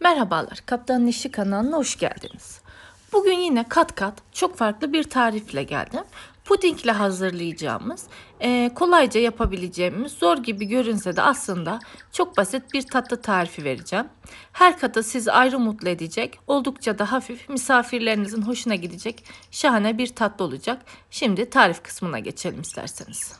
Merhabalar, Kaptan İşi kanalına hoş geldiniz. Bugün yine kat kat çok farklı bir tarifle geldim. Pudingle hazırlayacağımız, e, kolayca yapabileceğimiz, zor gibi görünse de aslında çok basit bir tatlı tarifi vereceğim. Her katı sizi ayrı mutlu edecek, oldukça da hafif, misafirlerinizin hoşuna gidecek şahane bir tatlı olacak. Şimdi tarif kısmına geçelim isterseniz.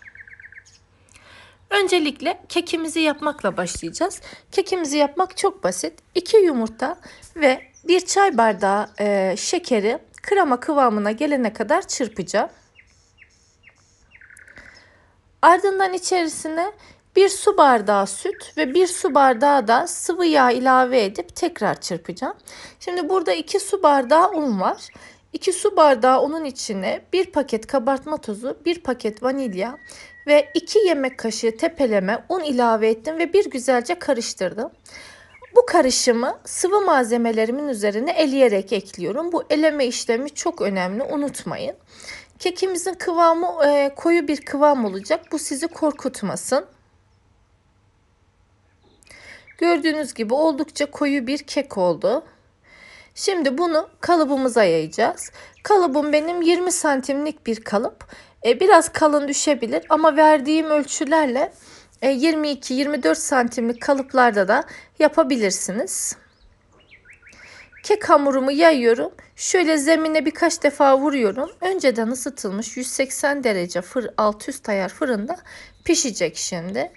Öncelikle kekimizi yapmakla başlayacağız. Kekimizi yapmak çok basit. 2 yumurta ve 1 çay bardağı e, şekeri krema kıvamına gelene kadar çırpacağım. Ardından içerisine 1 su bardağı süt ve 1 su bardağı da sıvı yağ ilave edip tekrar çırpacağım. Şimdi burada 2 su bardağı un var. 2 su bardağı unun içine 1 paket kabartma tozu, 1 paket vanilya, ve 2 yemek kaşığı tepeleme un ilave ettim ve bir güzelce karıştırdım. Bu karışımı sıvı malzemelerimin üzerine eleyerek ekliyorum. Bu eleme işlemi çok önemli unutmayın. Kekimizin kıvamı e, koyu bir kıvam olacak. Bu sizi korkutmasın. Gördüğünüz gibi oldukça koyu bir kek oldu. Şimdi bunu kalıbımıza yayacağız. Kalıbım benim 20 santimlik bir kalıp. E, biraz kalın düşebilir ama verdiğim ölçülerle e, 22-24 santimlik kalıplarda da yapabilirsiniz. Kek hamurumu yayıyorum. Şöyle zemine birkaç defa vuruyorum. Önceden ısıtılmış 180 derece fır, alt üst ayar fırında pişecek şimdi.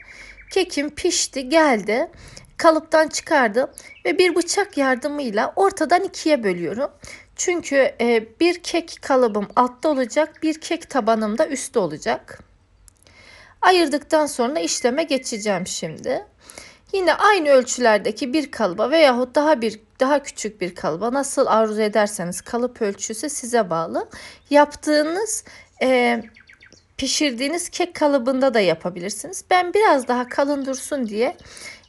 Kekim pişti geldi kalıptan çıkardım ve bir bıçak yardımıyla ortadan ikiye bölüyorum. Çünkü e, bir kek kalıbım altta olacak, bir kek tabanım da üstte olacak. Ayırdıktan sonra işleme geçeceğim şimdi. Yine aynı ölçülerdeki bir kalıba veyahut daha bir daha küçük bir kalıba nasıl arzu ederseniz kalıp ölçüsü size bağlı. Yaptığınız e, pişirdiğiniz kek kalıbında da yapabilirsiniz. Ben biraz daha kalın dursun diye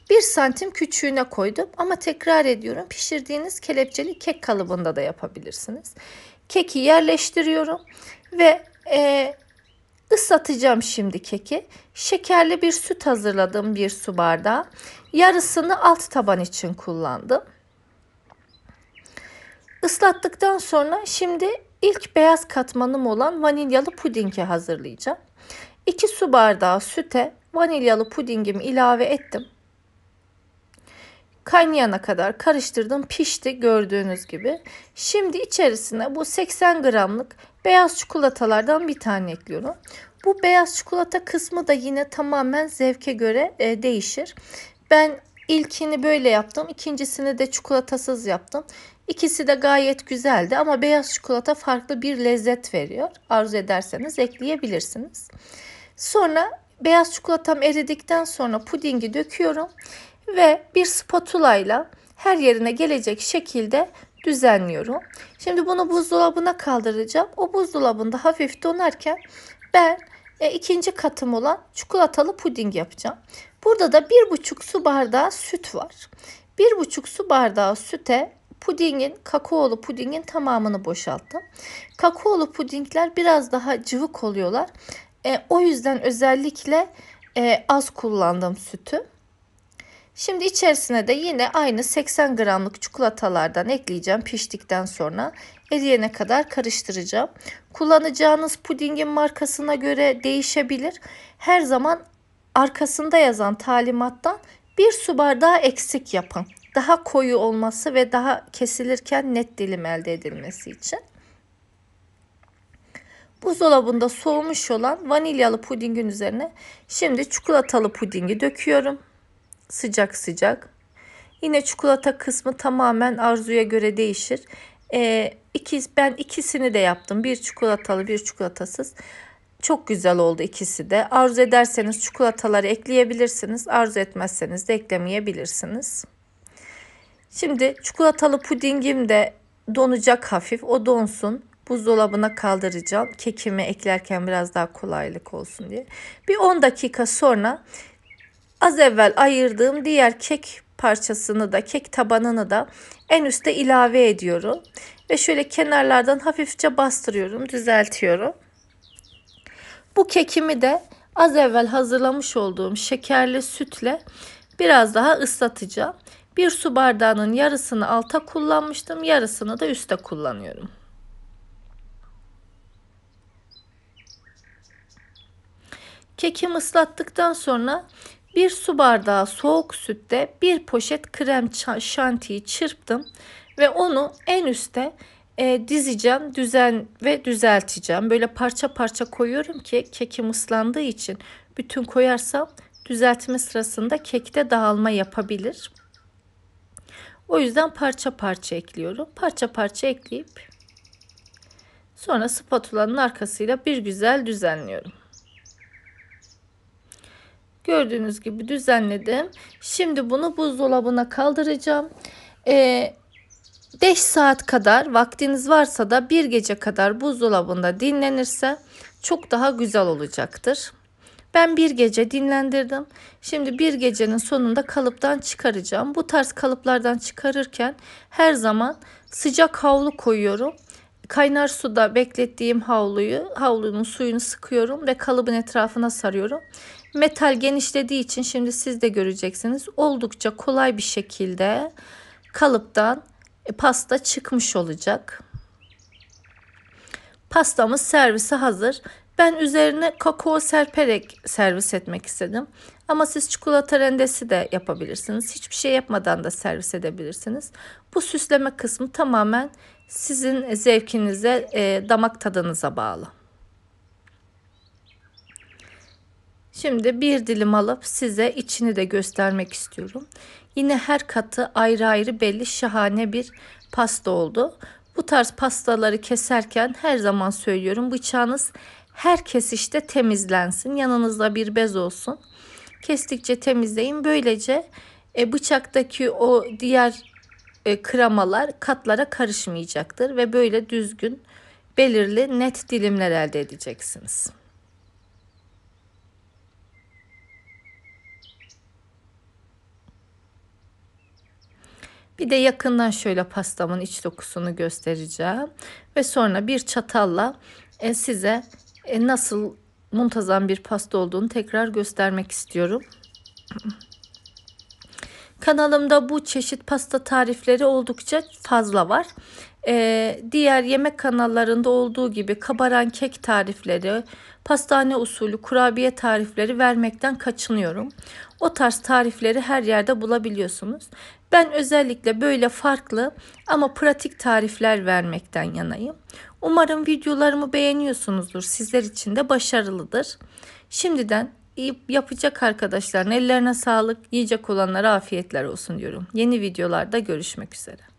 1 santim küçüğüne koydum ama tekrar ediyorum pişirdiğiniz kelepçeli kek kalıbında da yapabilirsiniz. Keki yerleştiriyorum ve e, ıslatacağım şimdi keki. Şekerli bir süt hazırladım bir su bardağı. Yarısını alt taban için kullandım. Islattıktan sonra şimdi ilk beyaz katmanım olan vanilyalı pudingi hazırlayacağım. 2 su bardağı süte vanilyalı pudingimi ilave ettim kaynayana kadar karıştırdım pişti gördüğünüz gibi. Şimdi içerisine bu 80 gramlık beyaz çikolatalardan bir tane ekliyorum. Bu beyaz çikolata kısmı da yine tamamen zevke göre e, değişir. Ben ilkini böyle yaptım. ikincisini de çikolatasız yaptım. İkisi de gayet güzeldi ama beyaz çikolata farklı bir lezzet veriyor. Arzu ederseniz ekleyebilirsiniz. Sonra beyaz çikolatam eridikten sonra pudingi döküyorum ve bir spatula ile her yerine gelecek şekilde düzenliyorum. Şimdi bunu buzdolabına kaldıracağım. O buzdolabında hafif donarken ben e, ikinci katım olan çikolatalı puding yapacağım. Burada da bir buçuk su bardağı süt var. Bir buçuk su bardağı süte pudingin, kakaolu pudingin tamamını boşalttım. Kakaolu pudingler biraz daha cıvık oluyorlar. E, o yüzden özellikle e, az kullandım sütü. Şimdi içerisine de yine aynı 80 gramlık çikolatalardan ekleyeceğim piştikten sonra eriyene kadar karıştıracağım. Kullanacağınız pudingin markasına göre değişebilir. Her zaman arkasında yazan talimattan bir su bardağı eksik yapın. Daha koyu olması ve daha kesilirken net dilim elde edilmesi için. Buzdolabında soğumuş olan vanilyalı pudingin üzerine şimdi çikolatalı pudingi döküyorum sıcak sıcak. Yine çikolata kısmı tamamen arzuya göre değişir. Ee, ikiz, ben ikisini de yaptım. Bir çikolatalı bir çikolatasız. Çok güzel oldu ikisi de. Arzu ederseniz çikolataları ekleyebilirsiniz. Arzu etmezseniz de eklemeyebilirsiniz. Şimdi çikolatalı pudingim de donacak hafif. O donsun. Buzdolabına kaldıracağım. Kekimi eklerken biraz daha kolaylık olsun diye. Bir 10 dakika sonra Az evvel ayırdığım diğer kek parçasını da kek tabanını da en üste ilave ediyorum. Ve şöyle kenarlardan hafifçe bastırıyorum, düzeltiyorum. Bu kekimi de az evvel hazırlamış olduğum şekerli sütle biraz daha ıslatacağım. Bir su bardağının yarısını alta kullanmıştım, yarısını da üste kullanıyorum. Kekim ıslattıktan sonra bir su bardağı soğuk sütte bir poşet krem şantiyi çırptım ve onu en üste e, dizeceğim, düzen ve düzelteceğim. Böyle parça parça koyuyorum ki kekim ıslandığı için bütün koyarsam düzeltme sırasında kekte dağılma yapabilir. O yüzden parça parça ekliyorum. Parça parça ekleyip sonra spatulanın arkasıyla bir güzel düzenliyorum. Gördüğünüz gibi düzenledim. Şimdi bunu buzdolabına kaldıracağım. Ee, 5 saat kadar vaktiniz varsa da bir gece kadar buzdolabında dinlenirse çok daha güzel olacaktır. Ben bir gece dinlendirdim. Şimdi bir gecenin sonunda kalıptan çıkaracağım. Bu tarz kalıplardan çıkarırken her zaman sıcak havlu koyuyorum. Kaynar suda beklettiğim havluyu, havlunun suyunu sıkıyorum ve kalıbın etrafına sarıyorum. Metal genişlediği için şimdi siz de göreceksiniz. Oldukça kolay bir şekilde kalıptan e, pasta çıkmış olacak. Pastamız servise hazır. Ben üzerine kakao serperek servis etmek istedim. Ama siz çikolata rendesi de yapabilirsiniz. Hiçbir şey yapmadan da servis edebilirsiniz. Bu süsleme kısmı tamamen sizin zevkinize, e, damak tadınıza bağlı. Şimdi bir dilim alıp size içini de göstermek istiyorum. Yine her katı ayrı ayrı belli şahane bir pasta oldu. Bu tarz pastaları keserken her zaman söylüyorum bıçağınız her kesişte temizlensin. Yanınızda bir bez olsun. Kestikçe temizleyin. Böylece e, bıçaktaki o diğer e, kramalar katlara karışmayacaktır ve böyle düzgün belirli net dilimler elde edeceksiniz. Bir de yakından şöyle pastamın iç dokusunu göstereceğim. Ve sonra bir çatalla e, size e, nasıl muntazam bir pasta olduğunu tekrar göstermek istiyorum. Kanalımda bu çeşit pasta tarifleri oldukça fazla var. Ee, diğer yemek kanallarında olduğu gibi kabaran kek tarifleri, pastane usulü kurabiye tarifleri vermekten kaçınıyorum. O tarz tarifleri her yerde bulabiliyorsunuz. Ben özellikle böyle farklı ama pratik tarifler vermekten yanayım. Umarım videolarımı beğeniyorsunuzdur. Sizler için de başarılıdır. Şimdiden yapacak arkadaşlar. Ellerine sağlık. Yiyecek olanlara afiyetler olsun diyorum. Yeni videolarda görüşmek üzere.